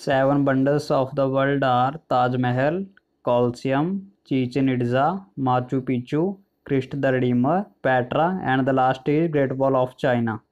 Seven wonders of the world are Taj Mahal, Colosseum, Chichen Itza, Machu Picchu, Christ the Redeemer, Petra and the last is Great Wall of China.